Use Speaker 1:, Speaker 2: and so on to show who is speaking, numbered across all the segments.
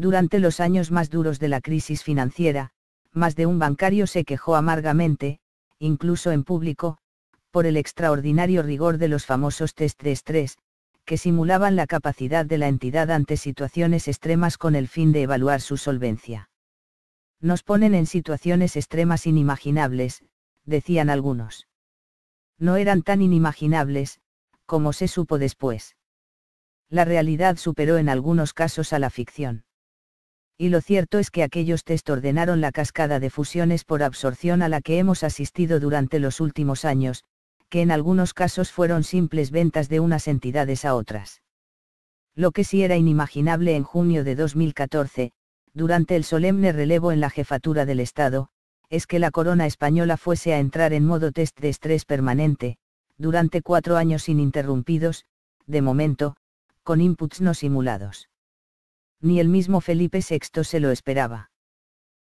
Speaker 1: Durante los años más duros de la crisis financiera, más de un bancario se quejó amargamente, incluso en público, por el extraordinario rigor de los famosos test de estrés, que simulaban la capacidad de la entidad ante situaciones extremas con el fin de evaluar su solvencia. Nos ponen en situaciones extremas inimaginables, decían algunos. No eran tan inimaginables, como se supo después. La realidad superó en algunos casos a la ficción y lo cierto es que aquellos test ordenaron la cascada de fusiones por absorción a la que hemos asistido durante los últimos años, que en algunos casos fueron simples ventas de unas entidades a otras. Lo que sí era inimaginable en junio de 2014, durante el solemne relevo en la jefatura del Estado, es que la corona española fuese a entrar en modo test de estrés permanente, durante cuatro años ininterrumpidos, de momento, con inputs no simulados ni el mismo Felipe VI se lo esperaba.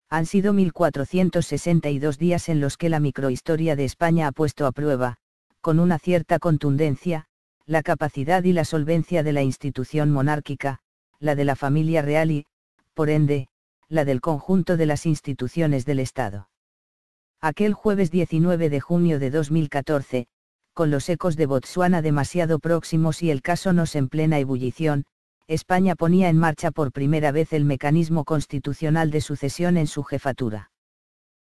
Speaker 1: Han sido 1462 días en los que la microhistoria de España ha puesto a prueba, con una cierta contundencia, la capacidad y la solvencia de la institución monárquica, la de la familia real y, por ende, la del conjunto de las instituciones del Estado. Aquel jueves 19 de junio de 2014, con los ecos de Botsuana demasiado próximos y el caso nos en plena ebullición, España ponía en marcha por primera vez el mecanismo constitucional de sucesión en su jefatura.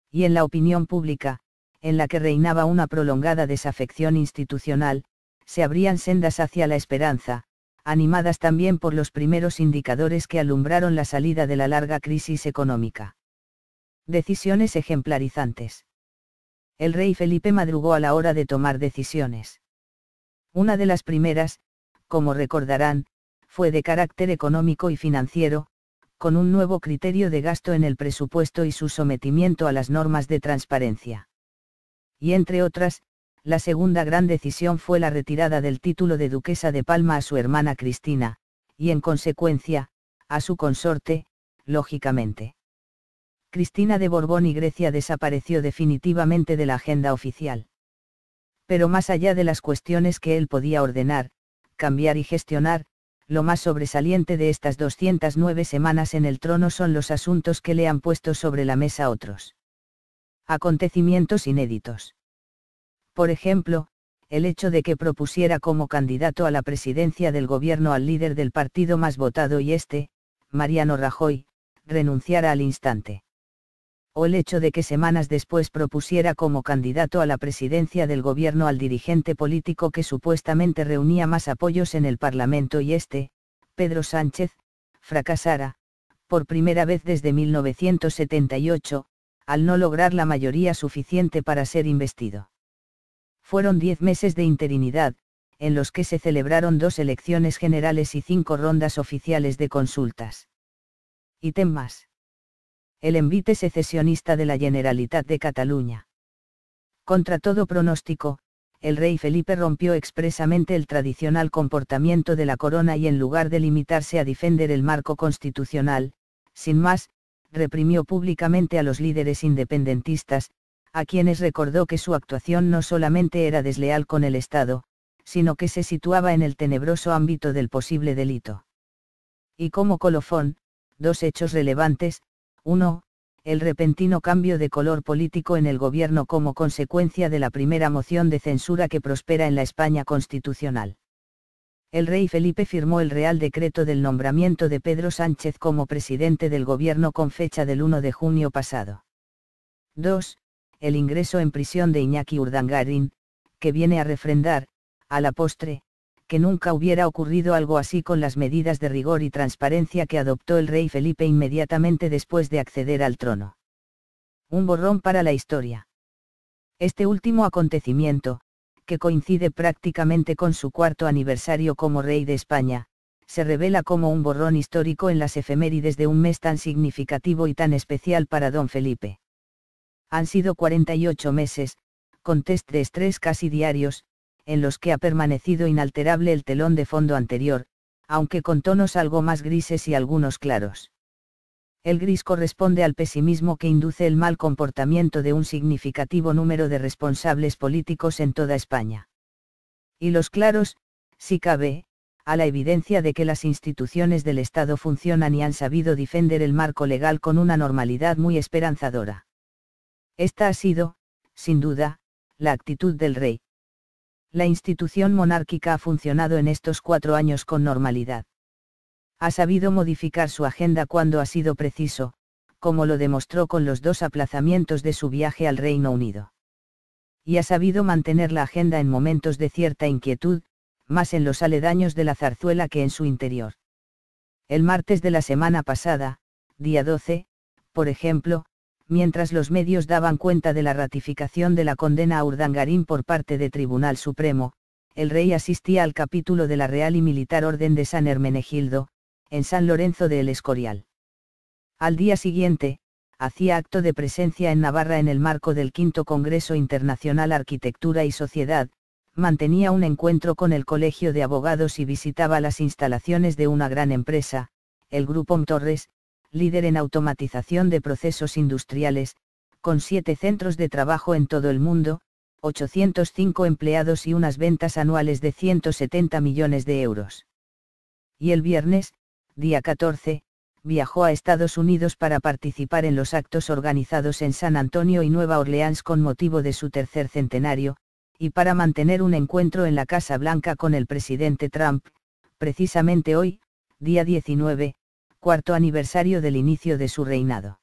Speaker 1: Y en la opinión pública, en la que reinaba una prolongada desafección institucional, se abrían sendas hacia la esperanza, animadas también por los primeros indicadores que alumbraron la salida de la larga crisis económica. Decisiones ejemplarizantes. El rey Felipe madrugó a la hora de tomar decisiones. Una de las primeras, como recordarán, fue de carácter económico y financiero, con un nuevo criterio de gasto en el presupuesto y su sometimiento a las normas de transparencia. Y entre otras, la segunda gran decisión fue la retirada del título de duquesa de Palma a su hermana Cristina, y en consecuencia, a su consorte, lógicamente. Cristina de Borbón y Grecia desapareció definitivamente de la agenda oficial. Pero más allá de las cuestiones que él podía ordenar, cambiar y gestionar, lo más sobresaliente de estas 209 semanas en el trono son los asuntos que le han puesto sobre la mesa otros. Acontecimientos inéditos. Por ejemplo, el hecho de que propusiera como candidato a la presidencia del gobierno al líder del partido más votado y este, Mariano Rajoy, renunciara al instante o el hecho de que semanas después propusiera como candidato a la presidencia del gobierno al dirigente político que supuestamente reunía más apoyos en el Parlamento y este, Pedro Sánchez, fracasara, por primera vez desde 1978, al no lograr la mayoría suficiente para ser investido. Fueron diez meses de interinidad, en los que se celebraron dos elecciones generales y cinco rondas oficiales de consultas. Ítem más el envite secesionista de la Generalitat de Cataluña. Contra todo pronóstico, el rey Felipe rompió expresamente el tradicional comportamiento de la corona y en lugar de limitarse a defender el marco constitucional, sin más, reprimió públicamente a los líderes independentistas, a quienes recordó que su actuación no solamente era desleal con el Estado, sino que se situaba en el tenebroso ámbito del posible delito. Y como colofón, dos hechos relevantes, 1. El repentino cambio de color político en el gobierno como consecuencia de la primera moción de censura que prospera en la España constitucional. El rey Felipe firmó el Real Decreto del nombramiento de Pedro Sánchez como presidente del gobierno con fecha del 1 de junio pasado. 2. El ingreso en prisión de Iñaki Urdangarín, que viene a refrendar, a la postre, que nunca hubiera ocurrido algo así con las medidas de rigor y transparencia que adoptó el rey Felipe inmediatamente después de acceder al trono. Un borrón para la historia. Este último acontecimiento, que coincide prácticamente con su cuarto aniversario como rey de España, se revela como un borrón histórico en las efemérides de un mes tan significativo y tan especial para don Felipe. Han sido 48 meses, con test de estrés casi diarios, en los que ha permanecido inalterable el telón de fondo anterior, aunque con tonos algo más grises y algunos claros. El gris corresponde al pesimismo que induce el mal comportamiento de un significativo número de responsables políticos en toda España. Y los claros, si cabe, a la evidencia de que las instituciones del Estado funcionan y han sabido defender el marco legal con una normalidad muy esperanzadora. Esta ha sido, sin duda, la actitud del rey, la institución monárquica ha funcionado en estos cuatro años con normalidad. Ha sabido modificar su agenda cuando ha sido preciso, como lo demostró con los dos aplazamientos de su viaje al Reino Unido. Y ha sabido mantener la agenda en momentos de cierta inquietud, más en los aledaños de la zarzuela que en su interior. El martes de la semana pasada, día 12, por ejemplo, mientras los medios daban cuenta de la ratificación de la condena a Urdangarín por parte de Tribunal Supremo, el rey asistía al capítulo de la Real y Militar Orden de San Hermenegildo, en San Lorenzo de El Escorial. Al día siguiente, hacía acto de presencia en Navarra en el marco del V Congreso Internacional Arquitectura y Sociedad, mantenía un encuentro con el Colegio de Abogados y visitaba las instalaciones de una gran empresa, el Grupo Torres, líder en automatización de procesos industriales, con siete centros de trabajo en todo el mundo, 805 empleados y unas ventas anuales de 170 millones de euros. Y el viernes, día 14, viajó a Estados Unidos para participar en los actos organizados en San Antonio y Nueva Orleans con motivo de su tercer centenario, y para mantener un encuentro en la Casa Blanca con el presidente Trump, precisamente hoy, día 19, cuarto aniversario del inicio de su reinado.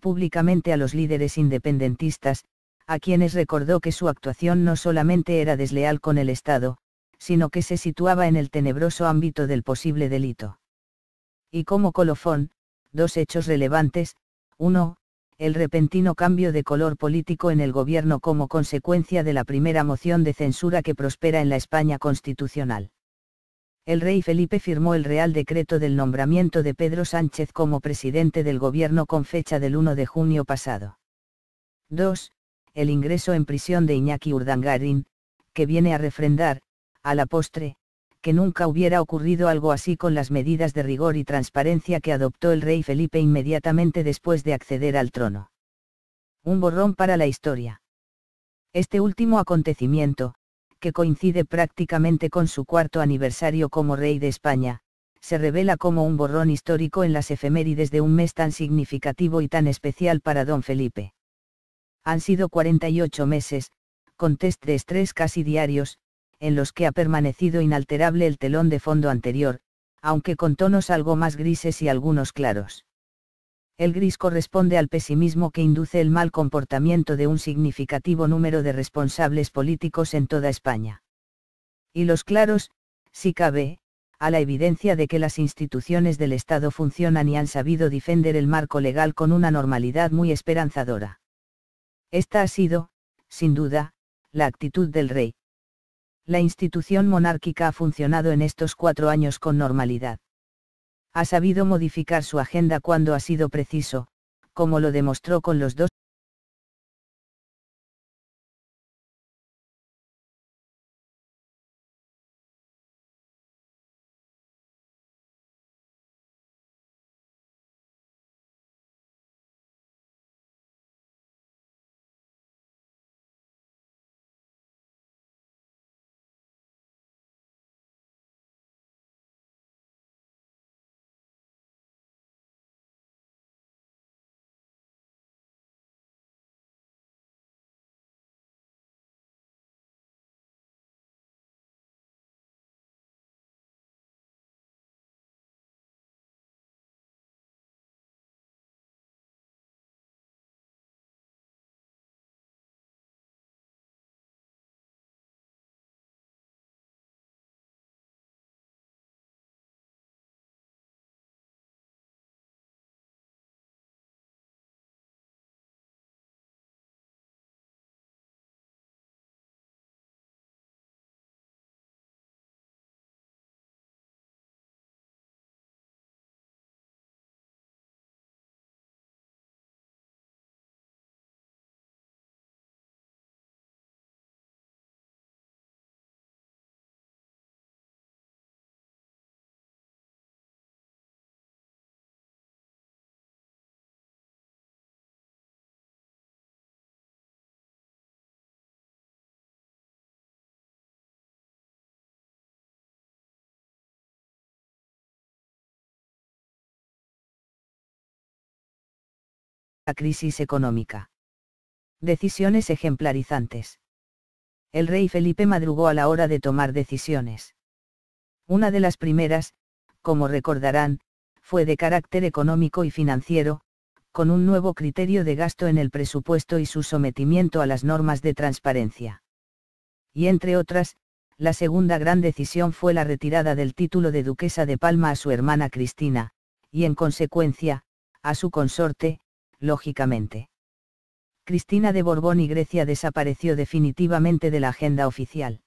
Speaker 1: públicamente a los líderes independentistas, a quienes recordó que su actuación no solamente era desleal con el Estado, sino que se situaba en el tenebroso ámbito del posible delito. Y como colofón, dos hechos relevantes, uno, el repentino cambio de color político en el gobierno como consecuencia de la primera moción de censura que prospera en la España constitucional el rey Felipe firmó el Real Decreto del nombramiento de Pedro Sánchez como presidente del gobierno con fecha del 1 de junio pasado. 2. El ingreso en prisión de Iñaki Urdangarín, que viene a refrendar, a la postre, que nunca hubiera ocurrido algo así con las medidas de rigor y transparencia que adoptó el rey Felipe inmediatamente después de acceder al trono. Un borrón para la historia. Este último acontecimiento, que coincide prácticamente con su cuarto aniversario como rey de España, se revela como un borrón histórico en las efemérides de un mes tan significativo y tan especial para don Felipe. Han sido 48 meses, con test de estrés casi diarios, en los que ha permanecido inalterable el telón de fondo anterior, aunque con tonos algo más grises y algunos claros. El gris corresponde al pesimismo que induce el mal comportamiento de un significativo número de responsables políticos en toda España. Y los claros, si cabe, a la evidencia de que las instituciones del Estado funcionan y han sabido defender el marco legal con una normalidad muy esperanzadora. Esta ha sido, sin duda, la actitud del rey. La institución monárquica ha funcionado en estos cuatro años con normalidad ha sabido modificar su agenda cuando ha sido preciso, como lo demostró con los dos crisis económica. Decisiones ejemplarizantes. El rey Felipe madrugó a la hora de tomar decisiones. Una de las primeras, como recordarán, fue de carácter económico y financiero, con un nuevo criterio de gasto en el presupuesto y su sometimiento a las normas de transparencia. Y entre otras, la segunda gran decisión fue la retirada del título de duquesa de Palma a su hermana Cristina, y en consecuencia, a su consorte, lógicamente. Cristina de Borbón y Grecia desapareció definitivamente de la agenda oficial.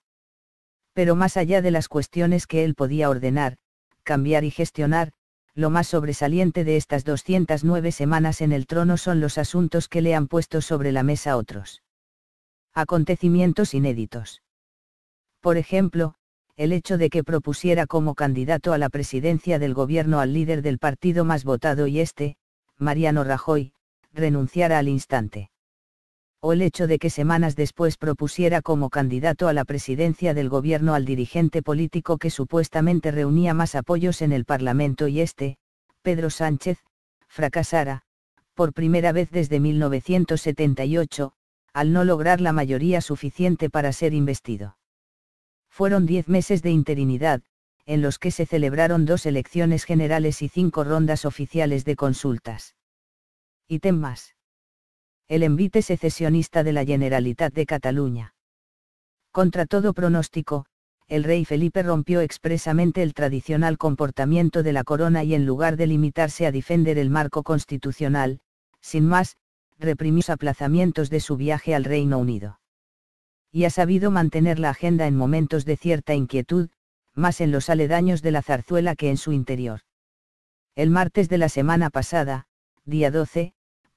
Speaker 1: Pero más allá de las cuestiones que él podía ordenar, cambiar y gestionar, lo más sobresaliente de estas 209 semanas en el trono son los asuntos que le han puesto sobre la mesa otros. Acontecimientos inéditos. Por ejemplo, el hecho de que propusiera como candidato a la presidencia del gobierno al líder del partido más votado y este, Mariano Rajoy, renunciara al instante. O el hecho de que semanas después propusiera como candidato a la presidencia del gobierno al dirigente político que supuestamente reunía más apoyos en el Parlamento y este, Pedro Sánchez, fracasara, por primera vez desde 1978, al no lograr la mayoría suficiente para ser investido. Fueron diez meses de interinidad, en los que se celebraron dos elecciones generales y cinco rondas oficiales de consultas. Ítem más. El envite secesionista de la Generalitat de Cataluña. Contra todo pronóstico, el rey Felipe rompió expresamente el tradicional comportamiento de la corona y en lugar de limitarse a defender el marco constitucional, sin más, reprimió los aplazamientos de su viaje al Reino Unido. Y ha sabido mantener la agenda en momentos de cierta inquietud, más en los aledaños de la zarzuela que en su interior. El martes de la semana pasada, día 12,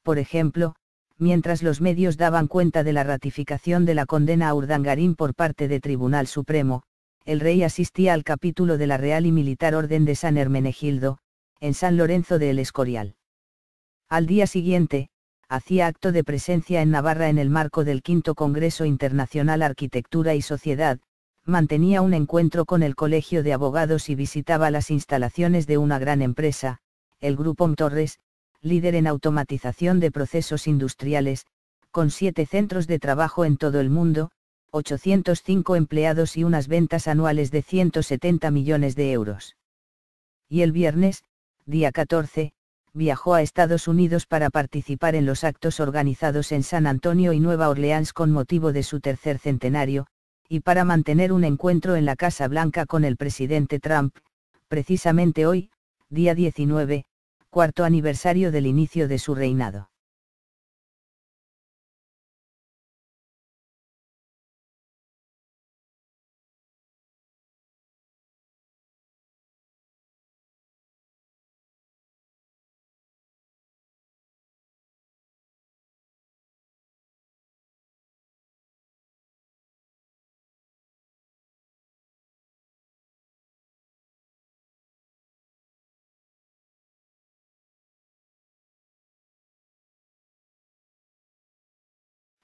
Speaker 1: por ejemplo, mientras los medios daban cuenta de la ratificación de la condena a Urdangarín por parte de Tribunal Supremo, el rey asistía al capítulo de la Real y Militar Orden de San Hermenegildo, en San Lorenzo de El Escorial. Al día siguiente, hacía acto de presencia en Navarra en el marco del V Congreso Internacional Arquitectura y Sociedad, mantenía un encuentro con el Colegio de Abogados y visitaba las instalaciones de una gran empresa, el Grupo Torres, líder en automatización de procesos industriales, con siete centros de trabajo en todo el mundo, 805 empleados y unas ventas anuales de 170 millones de euros. Y el viernes, día 14, viajó a Estados Unidos para participar en los actos organizados en San Antonio y Nueva Orleans con motivo de su tercer centenario, y para mantener un encuentro en la Casa Blanca con el presidente Trump, precisamente hoy, día 19, cuarto aniversario del inicio de su reinado.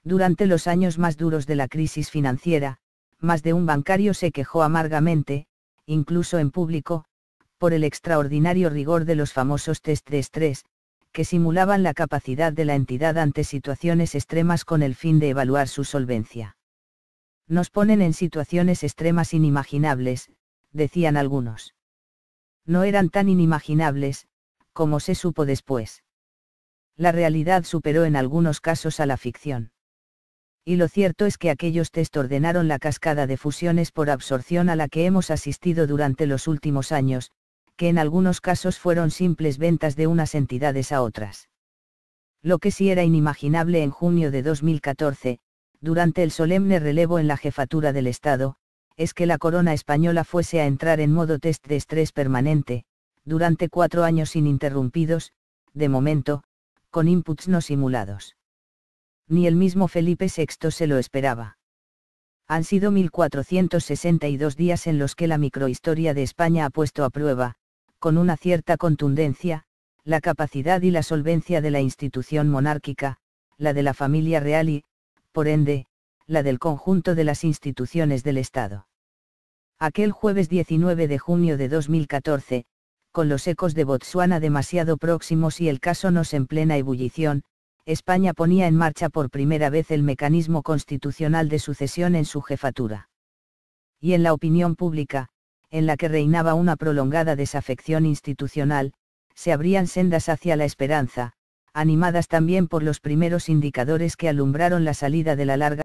Speaker 1: Durante los años más duros de la crisis financiera, más de un bancario se quejó amargamente, incluso en público, por el extraordinario rigor de los famosos test de estrés, que simulaban la capacidad de la entidad ante situaciones extremas con el fin de evaluar su solvencia. Nos ponen en situaciones extremas inimaginables, decían algunos. No eran tan inimaginables, como se supo después. La realidad superó en algunos casos a la ficción y lo cierto es que aquellos test ordenaron la cascada de fusiones por absorción a la que hemos asistido durante los últimos años, que en algunos casos fueron simples ventas de unas entidades a otras. Lo que sí era inimaginable en junio de 2014, durante el solemne relevo en la jefatura del Estado, es que la corona española fuese a entrar en modo test de estrés permanente, durante cuatro años ininterrumpidos, de momento, con inputs no simulados ni el mismo Felipe VI se lo esperaba. Han sido 1462 días en los que la microhistoria de España ha puesto a prueba, con una cierta contundencia, la capacidad y la solvencia de la institución monárquica, la de la familia real y, por ende, la del conjunto de las instituciones del Estado. Aquel jueves 19 de junio de 2014, con los ecos de Botsuana demasiado próximos y el caso nos en plena ebullición, España ponía en marcha por primera vez el mecanismo constitucional de sucesión en su jefatura. Y en la opinión pública, en la que reinaba una prolongada desafección institucional, se abrían sendas hacia la esperanza, animadas también por los primeros indicadores que alumbraron la salida de la larga